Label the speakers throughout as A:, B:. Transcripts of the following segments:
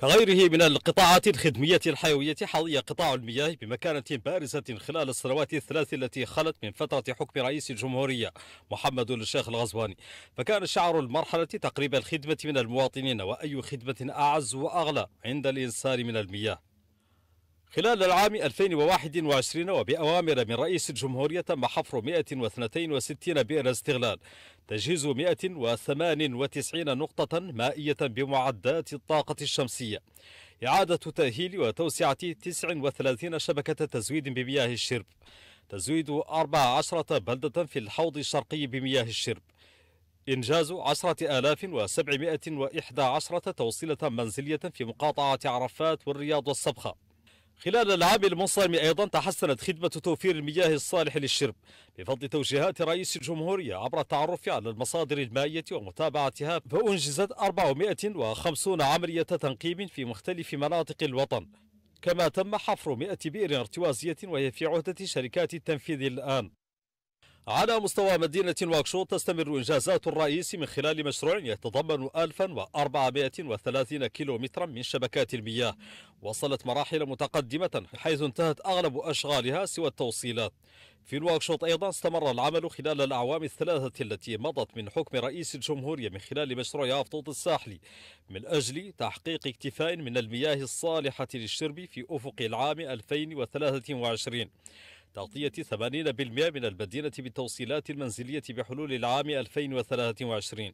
A: كغيره من القطاعات الخدمية الحيوية حظي قطاع المياه بمكانة بارزة خلال السنوات الثلاث التي خلت من فترة حكم رئيس الجمهورية محمد الشيخ الغزواني فكان شعار المرحلة تقريب الخدمة من المواطنين وأي خدمة أعز وأغلى عند الإنسان من المياه خلال العام 2021 وبأوامر من رئيس الجمهورية تم حفر 162 بئر استغلال تجهيز 198 نقطة مائية بمعدات الطاقة الشمسية إعادة تأهيل وتوسعة 39 شبكة تزويد بمياه الشرب تزويد 14 بلدة في الحوض الشرقي بمياه الشرب إنجاز 10711 توصيلة منزلية في مقاطعة عرفات والرياض والصبخة خلال العام المنصرم أيضا تحسنت خدمة توفير المياه الصالح للشرب بفضل توجيهات رئيس الجمهورية عبر التعرف على المصادر المائية ومتابعتها فأنجزت 450 عملية تنقيب في مختلف مناطق الوطن كما تم حفر 100 بئر ارتوازية وهي في عهدة شركات التنفيذ الآن على مستوى مدينة واكشوط تستمر إنجازات الرئيس من خلال مشروع يتضمن 1430 كيلو مترا من شبكات المياه وصلت مراحل متقدمة حيث انتهت أغلب أشغالها سوى التوصيلات في الواكشوط أيضا استمر العمل خلال الأعوام الثلاثة التي مضت من حكم رئيس الجمهورية من خلال مشروع هافطوط الساحلي من أجل تحقيق اكتفاء من المياه الصالحة للشرب في أفق العام 2023 تغطية 80% من المدينة بالتوصيلات المنزلية بحلول العام 2023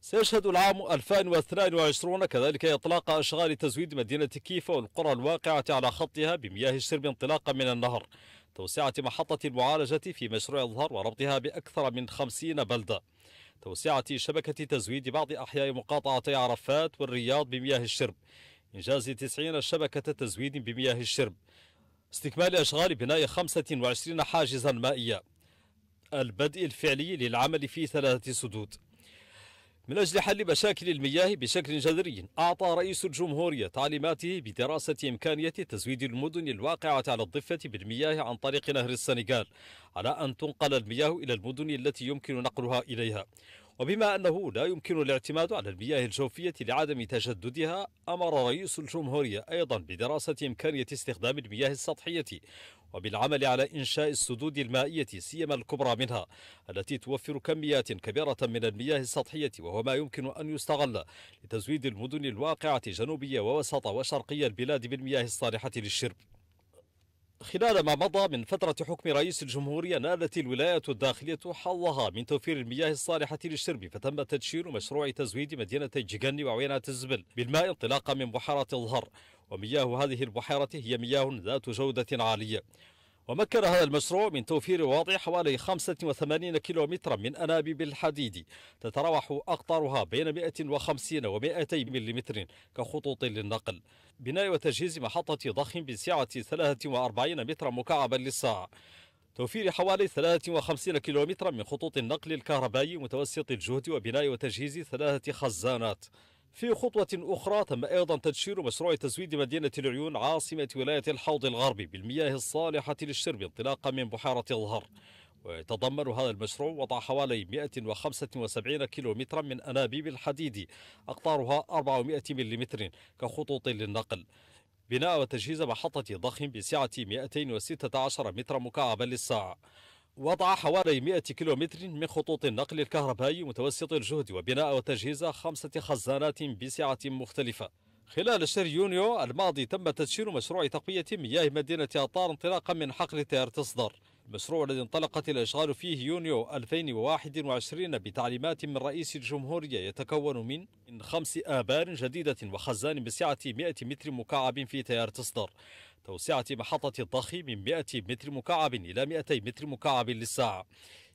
A: سيشهد العام 2022 كذلك إطلاق أشغال تزويد مدينة كيف والقرى الواقعة على خطها بمياه الشرب انطلاقا من النهر توسعة محطة المعالجة في مشروع الظهر وربطها بأكثر من 50 بلدة توسعة شبكة تزويد بعض أحياء مقاطعتي عرفات والرياض بمياه الشرب إنجاز 90 شبكة تزويد بمياه الشرب استكمال أشغال بناء 25 حاجزا مائيا البدء الفعلي للعمل في ثلاثة سدود من أجل حل مشاكل المياه بشكل جذري أعطى رئيس الجمهورية تعليماته بدراسة إمكانية تزويد المدن الواقعة على الضفة بالمياه عن طريق نهر السنغال على أن تنقل المياه إلى المدن التي يمكن نقلها إليها وبما أنه لا يمكن الاعتماد على المياه الجوفية لعدم تجددها أمر رئيس الجمهورية أيضا بدراسة إمكانية استخدام المياه السطحية وبالعمل على إنشاء السدود المائية سيما الكبرى منها التي توفر كميات كبيرة من المياه السطحية وهو ما يمكن أن يستغل لتزويد المدن الواقعة جنوبية ووسط وشرقية البلاد بالمياه الصالحة للشرب خلال ما مضى من فترة حكم رئيس الجمهورية نالت الولاية الداخلية حظها من توفير المياه الصالحة للشرب فتم تدشين مشروع تزويد مدينة جيغن وعوينة الزبل بالماء انطلاقا من بحيرة الظهر ومياه هذه البحيرة هي مياه ذات جودة عالية ومكن هذا المشروع من توفير وضع حوالي 85 كيلومترا من أنابيب الحديد تتراوح أقطارها بين 150 و 200 ملم كخطوط للنقل بناء وتجهيز محطة ضخم بسعة 43 مترا مكعبا للساعة توفير حوالي 53 كيلومترا من خطوط النقل الكهربائي متوسط الجهد وبناء وتجهيز ثلاثة خزانات في خطوة أخرى تم أيضا تدشير مشروع تزويد مدينة العيون عاصمة ولاية الحوض الغربي بالمياه الصالحة للشرب انطلاقا من بحيرة الظهر ويتضمن هذا المشروع وضع حوالي 175 كيلومترا من أنابيب الحديد أقطارها 400 ملم كخطوط للنقل بناء وتجهيز محطة ضخم بسعة 216 مترا مكعبا للساعة وضع حوالي 100 كيلومتر من خطوط النقل الكهربائي متوسط الجهد وبناء وتجهيز خمسة خزانات بسعة مختلفة خلال شهر يونيو الماضي تم تدشين مشروع تقوية مياه مدينة أطار انطلاقا من حقل تيار تصدر المشروع الذي انطلقت الأشغال فيه يونيو 2021 بتعليمات من رئيس الجمهورية يتكون من خمس آبار جديدة وخزان بسعة 100 متر مكعب في تيار تصدر توسعة محطة الضخ من 100 متر مكعب إلى 200 متر مكعب للساعة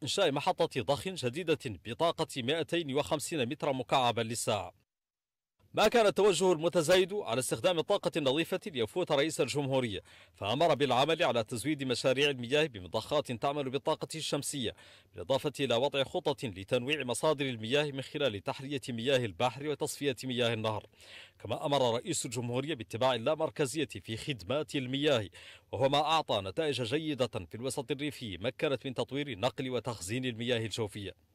A: إنشاء محطة ضخ جديدة بطاقة 250 متر مكعب للساعة ما كان التوجه المتزايد على استخدام الطاقة النظيفة ليفوت رئيس الجمهورية فأمر بالعمل على تزويد مشاريع المياه بمضخات تعمل بالطاقة الشمسية بالإضافة إلى وضع خطط لتنويع مصادر المياه من خلال تحلية مياه البحر وتصفية مياه النهر كما أمر رئيس الجمهورية باتباع اللامركزية في خدمات المياه وهو ما أعطى نتائج جيدة في الوسط الريفي مكنت من تطوير نقل وتخزين المياه الجوفية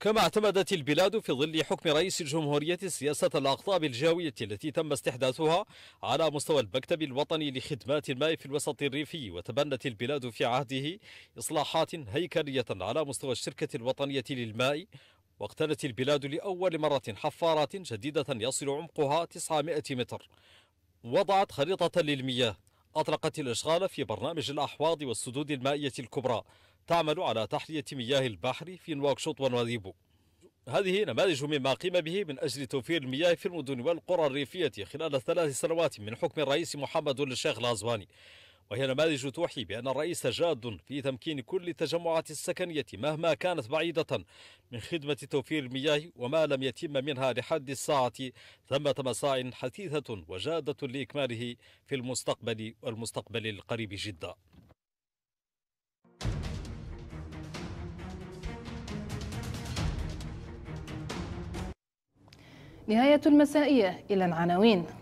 A: كما اعتمدت البلاد في ظل حكم رئيس الجمهورية سياسة الأقطاب الجاوية التي تم استحداثها على مستوى المكتب الوطني لخدمات الماء في الوسط الريفي وتبنت البلاد في عهده إصلاحات هيكلية على مستوى الشركة الوطنية للماء واقتلت البلاد لأول مرة حفارات جديدة يصل عمقها 900 متر وضعت خريطة للمياه أطلقت الأشغال في برنامج الأحواض والسدود المائية الكبرى تعمل على تحلية مياه البحر في نواكشوط ونواذيبو هذه نماذج مما قيم به من أجل توفير المياه في المدن والقرى الريفية خلال ثلاث سنوات من حكم الرئيس محمد الشيخ العزواني وهي نماذج توحي بأن الرئيس جاد في تمكين كل التجمعات السكنية مهما كانت بعيدة من خدمة توفير المياه وما لم يتم منها لحد الساعة ثمة مساع حثيثة وجادة لإكماله في المستقبل والمستقبل القريب جداً نهاية المسائية إلى العناوين